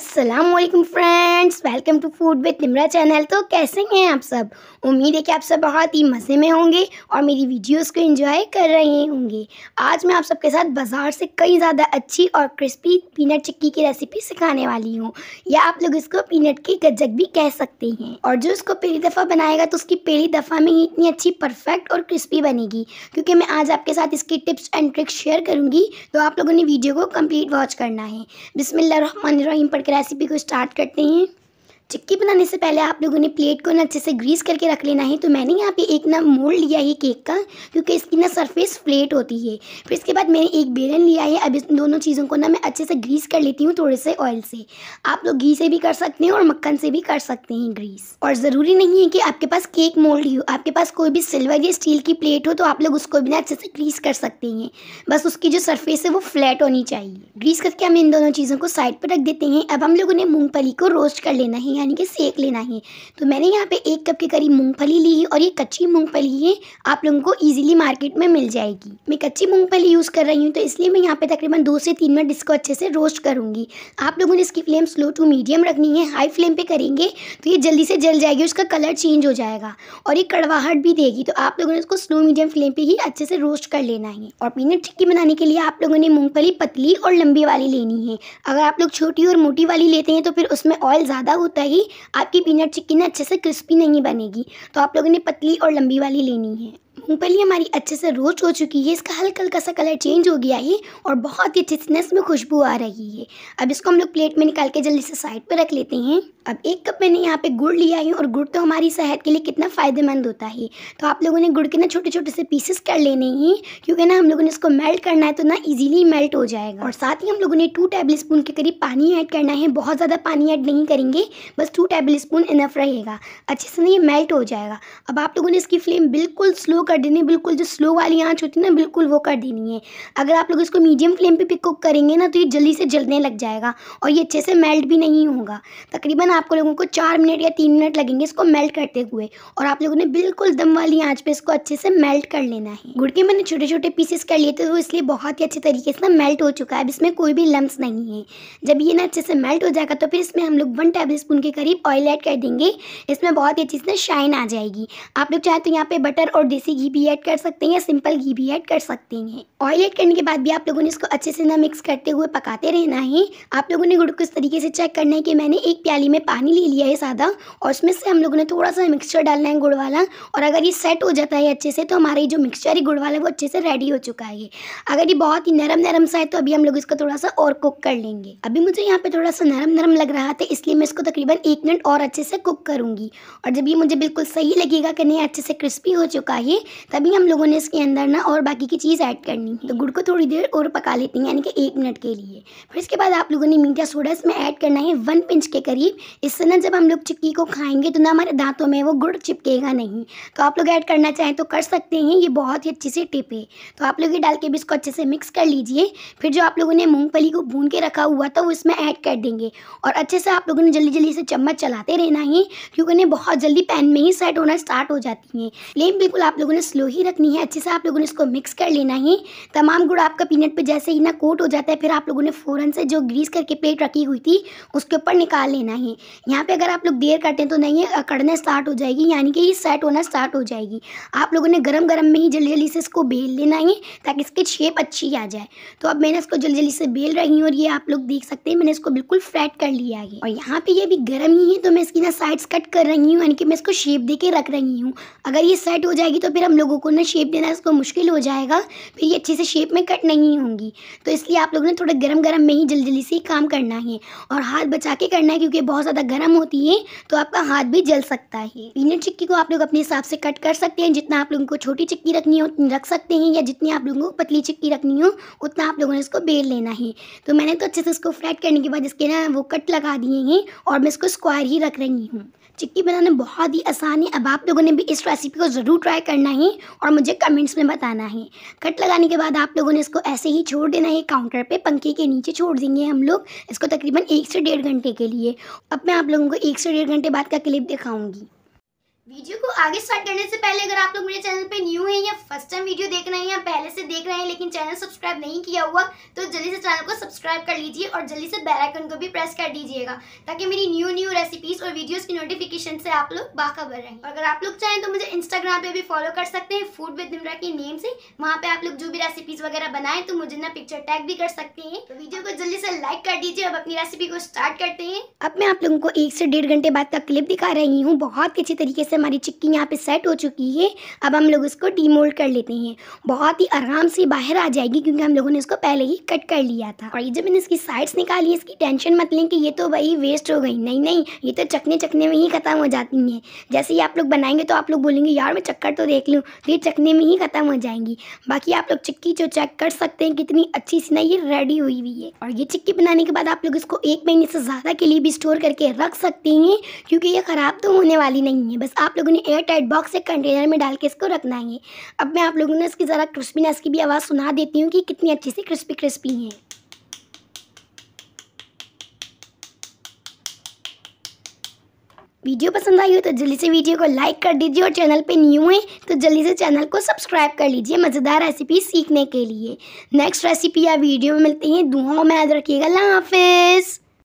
अस्सलाम वालेकुम friends welcome to food with Nimra channel तो कैसे हैं आप सब उम्मीद है कि आप सब बहुत ही मज़े में होंगे और मेरी वीडियोस को एंजॉय कर रहे होंगे आज मैं आप सबके साथ बाज़ार से कई ज़्यादा अच्छी और क्रिस्पी पीनट चिक्की की रेसिपी सिखाने वाली हूँ या आप लोग इसको पीनट की गजक भी कह सकते हैं और जो इसको पहली दफ़ा बनाएगा तो उसकी पहली दफ़ा में ही इतनी अच्छी परफेक्ट और क्रिस्पी बनेगी क्योंकि मैं आज आपके साथ इसकी टिप्स एंड ट्रिक्स शेयर करूँगी तो आप लोगों ने वीडियो को कम्प्लीट वॉच करना है बिसमिल्लर रहीम पढ़ रेसिपी को स्टार्ट करते हैं चिक्की बनाने से पहले आप लोगों ने प्लेट को ना अच्छे से ग्रीस करके रख लेना है तो मैंने यहाँ पे एक ना मोल्ड लिया है केक का क्योंकि इसकी ना सरफेस प्लेट होती है फिर इसके बाद मैंने एक बेलन लिया है अब इस दोनों चीज़ों को ना मैं अच्छे से ग्रीस कर लेती हूँ थोड़े से ऑयल से आप लोग घी से भी कर सकते हैं और मक्खन से भी कर सकते हैं ग्रीस और ज़रूरी नहीं है कि आपके पास केक मोल्ड ही हो आपके पास कोई भी सिल्वर या स्टील की प्लेट हो तो आप लोग उसको भी ना अच्छे से ग्रीस कर सकते हैं बस उसकी जो सरफेस है वो फ्लैट होनी चाहिए ग्रीस करके हम इन दोनों चीज़ों को साइड पर रख देते हैं अब हम लोगों ने मूँगफली को रोस्ट कर लेना है यानी कि सेक लेना है तो मैंने यहाँ पे एक कप के करीब मूंगफली ली है और ये कच्ची मूंगफली है आप लोगों को इजीली मार्केट में मिल जाएगी मैं कच्ची मूंगफली यूज़ कर रही हूँ तो इसलिए मैं यहाँ पे तकरीबन दो से तीन मिनट इसको अच्छे से रोस्ट करूँगी आप लोगों ने इसकी फ्लेम स्लो टू मीडियम रखनी है हाई फ्लेम पर करेंगे तो ये जल्दी से जल जाएगी उसका कलर चेंज हो जाएगा और ये कड़वाहट भी देगी तो आप लोगों ने इसको स्लो मीडियम फ्लेम पर ही अच्छे से रोस्ट कर लेना है और पीनट चिक्की बनाने के लिए आप लोगों ने मूँगफली पतली और लंबी वाली लेनी है अगर आप लोग छोटी और मोटी वाली लेते हैं तो फिर उसमें ऑयल ज़्यादा होता है ही आपकी पीनट चिकन अच्छे से क्रिस्पी नहीं बनेगी तो आप लोगों ने पतली और लंबी वाली लेनी है मूँगफली हमारी अच्छे से रोस्ट हो चुकी है इसका हल्का हल्का सा कलर चेंज हो गया है और बहुत ही थिकनेस में खुशबू आ रही है अब इसको हम लोग प्लेट में निकाल के जल्दी से साइड पर रख लेते हैं अब एक कप मैंने यहाँ पे गुड़ लिया है और गुड़ तो हमारी सेहत के लिए कितना फ़ायदेमंद होता है तो आप लोगों ने गुड़ के ना छोटे छोटे से पीसेस कर लेने हैं क्योंकि ना हम लोगों ने इसको मेल्ट करना है तो ना इजीली मेल्ट हो जाएगा और साथ ही हम लोगों ने टू टेबल स्पून के करीब पानी ऐड करना है बहुत ज़्यादा पानी ऐड नहीं करेंगे बस टू टेबल स्पून इनफ रहेगा अच्छे से ना ये मेल्ट हो जाएगा अब आप लोगों ने इसकी फ्लेम बिल्कुल स्लो कर देनी है बिल्कुल जो स्लो वाली आँच होती है ना बिल्कुल वो कर देनी है अगर आप लोग इसको मीडियम फ्लेम पे कुक करेंगे ना तो ये जल्दी से जलने लग जाएगा और ये अच्छे से मेल्ट भी नहीं होगा तकरीबन आपको लोगों को चार मिनट या तीन मिनट लगेंगे इसको मेल्ट करते हुए और आप लोगों ने बिल्कुल दम वाली आँच पर इसको अच्छे से मेल्ट कर लेना है गुड़ के मैंने छोटे छोटे पीसेस कर लिए थे तो इसलिए बहुत ही अच्छे तरीके से ना मेल्ट हो चुका है अब इसमें कोई भी लम्स नहीं है जब ये ना अच्छे से मेल्ट हो जाएगा तो फिर इसमें हम लोग वन टेबल स्पून के करीब ऑयल ऐड कर देंगे इसमें बहुत ही अच्छी से शाइन आ जाएगी आप लोग चाहे तो यहाँ पे बटर और देसी घी भी ऐड कर सकते हैं या सिंपल घी भी ऐड कर सकते हैं ऑयल ऐड करने के बाद भी आप लोगों ने इसको अच्छे से ना मिक्स करते हुए पकाते रहना है आप लोगों ने गुड़ को इस तरीके से चेक करना है कि मैंने एक प्याली में पानी ले लिया है सादा और उसमें से हम लोगों ने थोड़ा सा मिक्सचर डालना है गुड़ वाला और अगर ये सेट हो जाता है अच्छे से तो हमारा ये जो मिक्सचर है गुड़ वाला वो अच्छे से रेडी हो चुका है अगर ये बहुत ही नरम नरम सा है तो अभी हम लोग इसको थोड़ा सा और कुक कर लेंगे अभी मुझे यहाँ पे थोड़ा सा नरम नरम लग रहा था इसलिए मैं इसको तकरीबन एक मिनट और अच्छे से कुक करूँगी और जब ये मुझे बिल्कुल सही लगेगा कि नहीं अच्छे से क्रिस्पी हो चुका है तभी हम लोगों ने इसके अंदर ना और बाकी की चीज़ ऐड करनी है तो गुड़ को थोड़ी देर और पका लेते हैं यानी कि एक मिनट के लिए फिर इसके बाद आप लोगों ने मीठा सोडा इसमें ऐड करना है वन पिंच के करीब इससे ना जब हम लोग चिक्की को खाएंगे तो ना हमारे दांतों में वो गुड़ चिपकेगा नहीं तो आप लोग ऐड करना चाहें तो कर सकते हैं ये बहुत ही अच्छी सी टिप है तो आप लोग ये डाल के भी इसको अच्छे से मिक्स कर लीजिए फिर जो आप लोगों ने मूँगफली को भून के रखा हुआ था वो इसमें ऐड कर देंगे और अच्छे से आप लोगों ने जल्दी जल्दी से चम्मच चलाते रहना है क्योंकि उन्हें बहुत जल्दी पैन में ही सेट होना स्टार्ट हो जाती है फ्लेम बिल्कुल आप लोगों ने फ्लेम स्लो ही रखनी है अच्छे से आप लोगों ने इसको मिक्स कर लेना है तमाम गुड़ आपका पीनट पर जैसे ही ना कोट हो जाता है फिर आप लोगों ने फ़ौरन से जो ग्रीस करके प्लेट रखी हुई थी उसके ऊपर निकाल लेना है यहाँ पर अगर आप लोग देर करते हैं तो नहीं कड़ना स्टार्ट हो जाएगी यानी कि ये सेट होना स्टार्ट हो जाएगी आप लोगों ने गर्म गर्म में ही जल्दी जल्दी से इसको बेल लेना है ताकि इसकी शेप अच्छी आ जाए तो अब मैंने इसको जल्दी जल्दी से बेल रही हूँ और ये आप लोग देख सकते हैं मैंने इसको बिल्कुल फ्लैट कर लिया है और यहाँ पे ये भी गर्म ही है तो मैं इसकी ना साइड्स कट कर रही हूँ यानी कि मैं इसको शेप दे रख रही हूँ अगर ये सेट हो जाएगी तो फिर हम लोगों को ना शेप देना इसको मुश्किल हो जाएगा फिर तो ये अच्छे से शेप में कट नहीं होंगी तो इसलिए आप लोगों ने थोड़ा गर्म गर्म में ही जल्दी जल्दी से काम करना है और हाथ बचा के करना है क्योंकि बहुत ज़्यादा गर्म होती है तो आपका हाथ भी जल सकता है पीनट चिक्की को आप लोग अपने हिसाब से कट कर सकते हैं जितना आप लोगों को छोटी चिक्की रखनी हो रख सकते हैं या जितनी आप लोगों को पतली चिक्की रखनी हो उतना आप लोगों ने इसको बेल लेना है तो मैंने तो अच्छे से इसको फ्लैट करने के बाद इसके ना वो कट लगा दिए हैं और मैं इसको स्क्वायर ही रख रही हूँ चिक्की बनाना बहुत ही आसान है अब आप लोगों ने भी इस रेसिपी को ज़रूर ट्राई करना है और मुझे कमेंट्स में बताना है कट लगाने के बाद आप लोगों ने इसको ऐसे ही छोड़ देना है काउंटर पे पंखे के नीचे छोड़ देंगे हम लोग इसको तकरीबन एक से डेढ़ घंटे के लिए अब मैं आप लोगों को एक से डेढ़ घंटे बाद का क्लिप दिखाऊँगी वीडियो को आगे स्टार्ट करने से पहले अगर आप लोग मेरे चैनल पे न्यू हैं या फर्स्ट टाइम वीडियो देख रहे हैं या पहले से देख रहे हैं लेकिन चैनल सब्सक्राइब नहीं किया हुआ तो जल्दी से चैनल को सब्सक्राइब कर लीजिए और जल्दी से बेल आइकन को भी प्रेस कर दीजिएगा ताकि मेरी न्यू न्यू रेसिपीज और वीडियोज की नोटिफिकेशन से आप लोग बाखबर रहें और अगर आप लोग चाहें तो मुझे इंस्टाग्राम पे भी फॉलो कर सकते हैं फूड विद निमरा के नेम से वहाँ पे आप लोग जो भी रेसिपीज वगैरह बनाएं तो मुझे ना पिक्चर टैग भी कर सकते हैं तो वीडियो को जल्दी से लाइक कर दीजिए अब अपनी रेसिपी को स्टार्ट करते हैं अब मैं आप लोगों को एक से डेढ़ घंटे बाद का क्लिप दिखा रही हूँ बहुत अच्छी तरीके से हमारी चिक्की यहाँ पे सेट हो चुकी है अब हम लोग इसको डीमोल्ड कर लेते हैं बहुत ही आराम से बाहर आ जाएगी क्योंकि हम लोगों ने इसको पहले ही कट कर लिया था और ये जब मैंने इसकी साइड्स निकाली इसकी टेंशन मत लें कि ये तो वही वेस्ट हो गई नहीं नहीं ये तो चकने चकने में ही ख़त्म हो जाती हैं जैसे ही आप लोग बनाएंगे तो आप लोग बोलेंगे यार मैं चक्कर तो देख लूँ तो ये चकने में ही ख़त्म हो जाएंगी बाकी आप लोग चिक्की जो चेक कर सकते हैं कितनी अच्छी सी ना ये रेडी हुई हुई है और ये चिक्की बनाने के बाद आप लोग इसको एक महीने से ज़्यादा के लिए भी स्टोर करके रख सकती हैं क्योंकि ये ख़राब तो होने वाली नहीं है बस आप लोगों ने एयर टाइट बॉक्स एक कंटेनर में डाल के इसको रखना है अब मैं आप लोगों ने इसकी ज़रा क्रिस्पीनेस की भी आवाज़ सुना देती हूँ कि कितनी अच्छी सी क्रिस्पी क्रिस्पी है वीडियो पसंद आई हो तो जल्दी से वीडियो को लाइक कर दीजिए और चैनल पे न्यू है तो जल्दी से चैनल को सब्सक्राइब कर लीजिए मज़ेदार रेसिपी सीखने के लिए नेक्स्ट रेसिपी या वीडियो में मिलते हैं दुआओं में याद रखिएगा अल्लाह हाफिज़